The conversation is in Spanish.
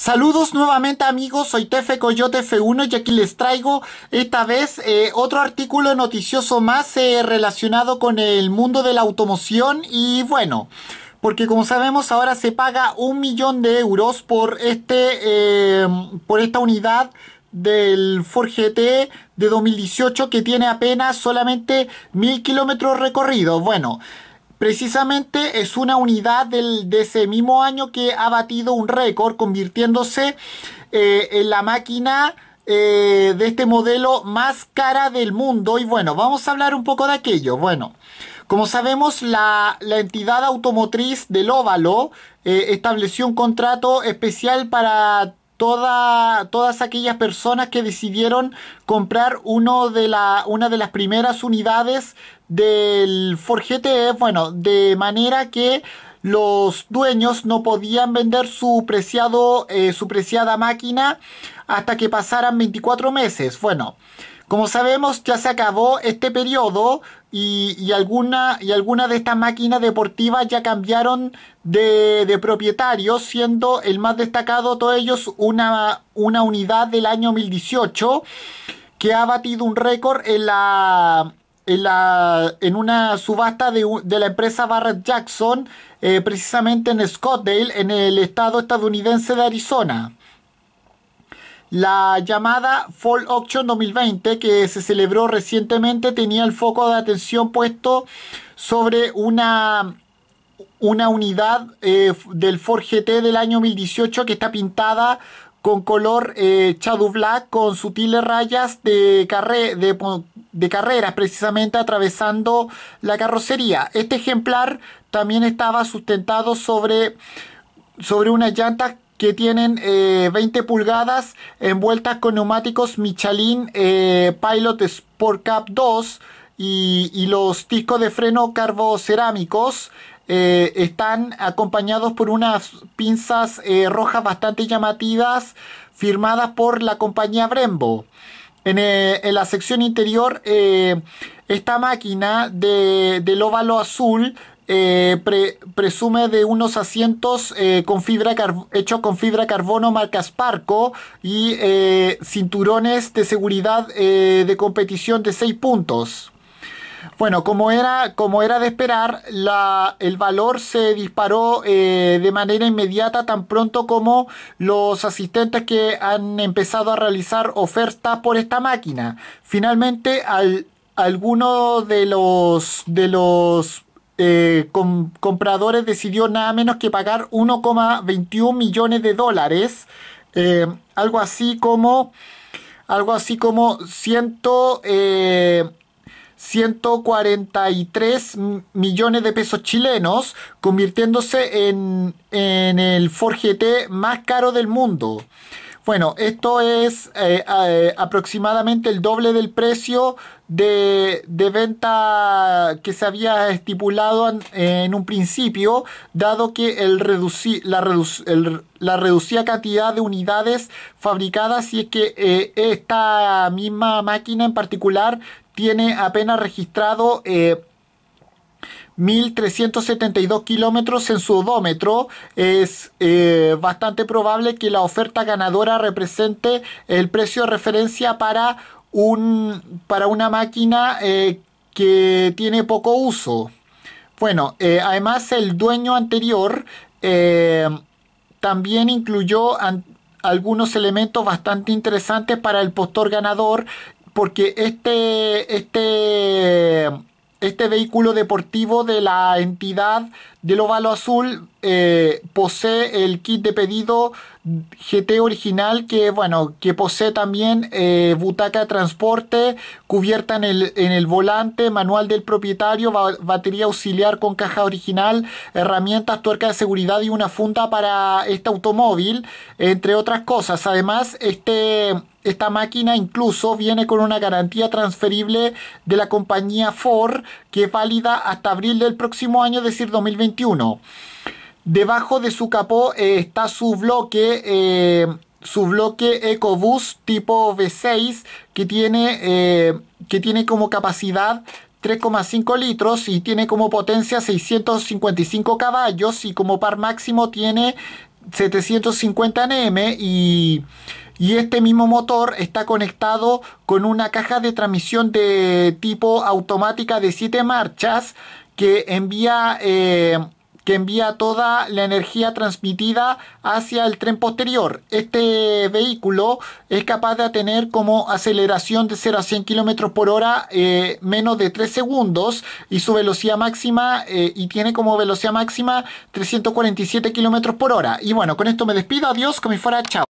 Saludos nuevamente amigos, soy Tefe Coyote F1 y aquí les traigo esta vez eh, otro artículo noticioso más eh, relacionado con el mundo de la automoción y bueno, porque como sabemos ahora se paga un millón de euros por, este, em, por esta unidad del Ford GT de 2018 que tiene apenas solamente mil kilómetros recorridos. Bueno, Precisamente es una unidad de ese mismo año que ha batido un récord, convirtiéndose eh, en la máquina eh, de este modelo más cara del mundo. Y bueno, vamos a hablar un poco de aquello. Bueno, como sabemos, la, entidad automotriz del óvalo eh, estableció un contrato especial para todas aquellas personas que decidieron comprar uno de la, una de las primeras unidades del Ford bueno, de manera que los dueños no podían vender su, preciado, eh, su preciada máquina hasta que pasaran 24 meses. Bueno, como sabemos ya se acabó este periodo, y, alguna, y de estas máquinas deportivas ya cambiaron de, de propietarios, siendo el más destacado todos ellos una, unidad del año 2018 que ha batido un récord en la, en, la, en, una subasta de, la empresa Barrett Jackson, eh, precisamente en Scottsdale, en el estado estadounidense de Arizona. La llamada Fall Auction 2020 que se celebró recientemente tenía el foco de atención puesto sobre una, una unidad eh, del Ford GT del año 2018 que está pintada con color eh, shadow black con sutiles rayas de, de, carreras precisamente atravesando la carrocería. Este ejemplar también estaba sustentado sobre, sobre unas llantas que tienen 20 eh, pulgadas envueltas con neumáticos Michelin eh, Pilot Sport Cup 2 y, los discos de freno carbocerámicos eh, están acompañados por unas pinzas rojas bastante llamativas firmadas por la compañía Brembo. En, la sección interior, esta máquina de, del óvalo azul eh, presume de unos asientos eh, con fibra hechos con fibra carbono marca Sparco y eh, cinturones de seguridad de competición de 6 puntos. Bueno, como era, como era de esperar, la, el valor se disparó de manera inmediata tan pronto como los asistentes que han empezado a realizar ofertas por esta máquina. Finalmente, al, de los, de los eh, compradores decidió nada menos que pagar 1,21 millones de dólares, eh, algo así como algo así como 143 eh, millones de pesos chilenos, convirtiéndose en, en el Ford GT más caro del mundo. Bueno, esto es eh, eh, aproximadamente el doble del precio de, venta que se había estipulado en, un principio, dado que la, reducida cantidad de unidades fabricadas y es que eh, esta misma máquina en particular tiene apenas registrado 1.372 kilómetros en su odómetro, es eh, bastante probable que la oferta ganadora represente el precio de referencia para, un, para una máquina eh, que tiene poco uso. Bueno, eh, además el dueño anterior también incluyó algunos elementos bastante interesantes para el postor ganador, porque este, este este vehículo deportivo de la entidad del Ovalo azul eh, posee el kit de pedido GT original que bueno que posee también eh, butaca de transporte cubierta en el, en el volante manual del propietario batería auxiliar con caja original herramientas tuerca de seguridad y una funda para este automóvil entre otras cosas además este esta máquina incluso viene con una garantía transferible de la compañía Ford que es válida hasta abril del próximo año, es decir, 2021. Debajo de su capó eh, está su bloque. Eh, su bloque Ecobus tipo V6 que tiene, eh, que tiene como capacidad 3,5 litros y tiene como potencia 655 caballos y como par máximo tiene 750 NM y, y este mismo motor está conectado con una caja de transmisión de tipo automática de 7 marchas que envía eh, que envía toda la energía transmitida hacia el tren posterior. Este vehículo es capaz de tener como aceleración de 0 a 100 km por hora eh, menos de 3 segundos y su velocidad máxima eh, y tiene como velocidad máxima 347 km por hora. Y bueno, con esto me despido. Adiós, como fuera. Chao.